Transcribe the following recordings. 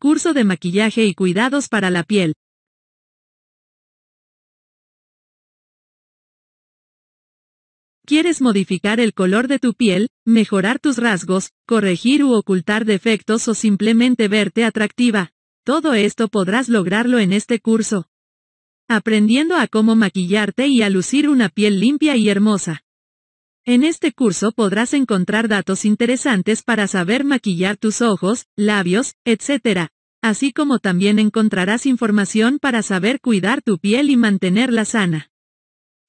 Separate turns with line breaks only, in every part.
Curso de maquillaje y cuidados para la piel.
¿Quieres modificar el color de tu piel, mejorar tus rasgos, corregir u ocultar defectos o simplemente verte atractiva? Todo esto podrás lograrlo en este curso. Aprendiendo a cómo maquillarte y a lucir una piel limpia y hermosa. En este curso podrás encontrar datos interesantes para saber maquillar tus ojos, labios, etc. Así como también encontrarás información para saber cuidar tu piel y mantenerla sana.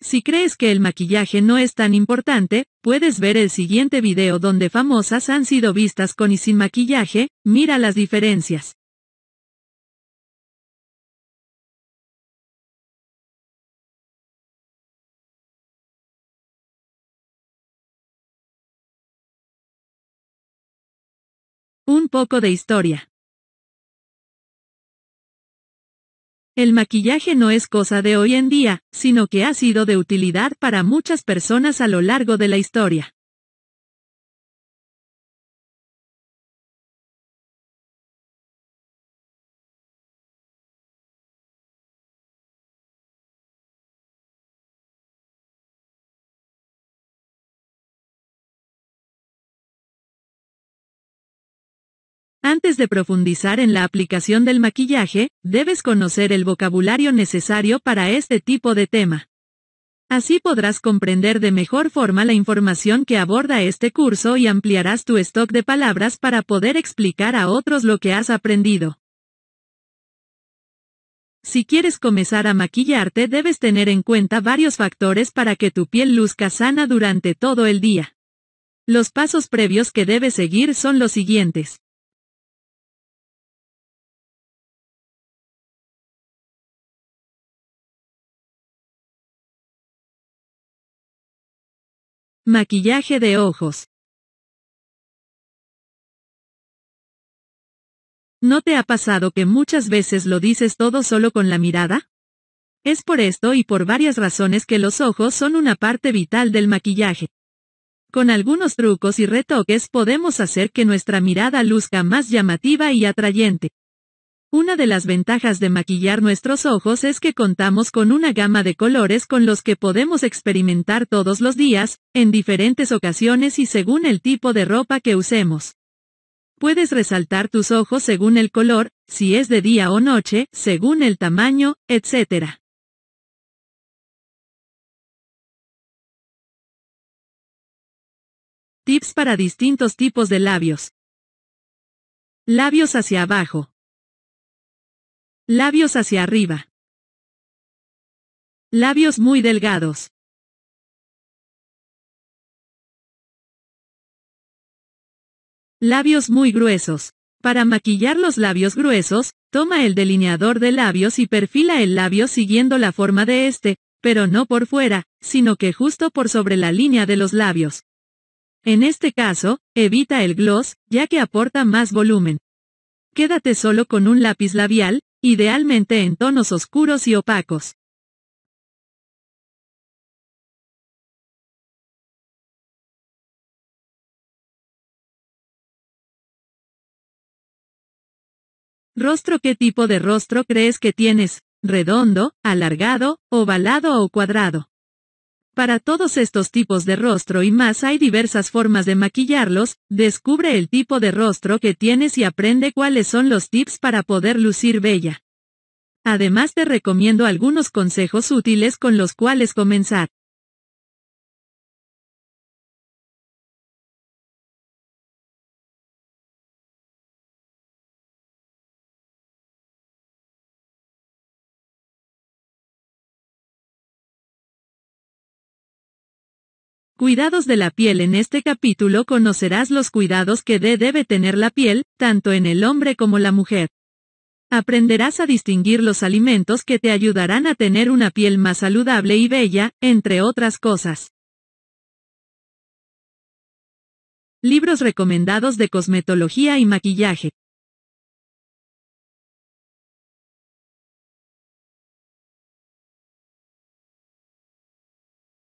Si crees que el maquillaje no es tan importante, puedes ver el siguiente video donde famosas han sido vistas con y sin maquillaje, mira las diferencias.
poco de historia.
El maquillaje no es cosa de hoy en día, sino que ha sido de utilidad para muchas personas a lo largo de la historia. Antes de profundizar en la aplicación del maquillaje, debes conocer el vocabulario necesario para este tipo de tema. Así podrás comprender de mejor forma la información que aborda este curso y ampliarás tu stock de palabras para poder explicar a otros lo que has aprendido. Si quieres comenzar a maquillarte debes tener en cuenta varios factores para que tu piel luzca sana durante todo el día. Los pasos previos que debes seguir son los siguientes.
Maquillaje de ojos. ¿No te ha pasado
que muchas veces lo dices todo solo con la mirada? Es por esto y por varias razones que los ojos son una parte vital del maquillaje. Con algunos trucos y retoques podemos hacer que nuestra mirada luzca más llamativa y atrayente. Una de las ventajas de maquillar nuestros ojos es que contamos con una gama de colores con los que podemos experimentar todos los días, en diferentes ocasiones y según el tipo de ropa que usemos. Puedes resaltar tus ojos según el color, si es de día o noche, según el tamaño, etc.
Tips para distintos tipos de labios. Labios hacia abajo. Labios hacia arriba. Labios muy delgados.
Labios muy gruesos. Para maquillar los labios gruesos, toma el delineador de labios y perfila el labio siguiendo la forma de este, pero no por fuera, sino que justo por sobre la línea de los labios. En este caso, evita el gloss, ya que aporta más volumen. Quédate solo con un lápiz labial, idealmente en tonos oscuros y opacos. Rostro ¿Qué tipo de rostro crees que tienes? ¿Redondo, alargado, ovalado o cuadrado? Para todos estos tipos de rostro y más hay diversas formas de maquillarlos, descubre el tipo de rostro que tienes y aprende cuáles son los tips para poder lucir bella. Además te recomiendo algunos consejos útiles con los
cuales comenzar.
Cuidados de la piel En este capítulo conocerás los cuidados que debe tener la piel, tanto en el hombre como la mujer. Aprenderás a distinguir los alimentos que te ayudarán a tener una piel más saludable y bella, entre otras cosas.
Libros recomendados de cosmetología y maquillaje.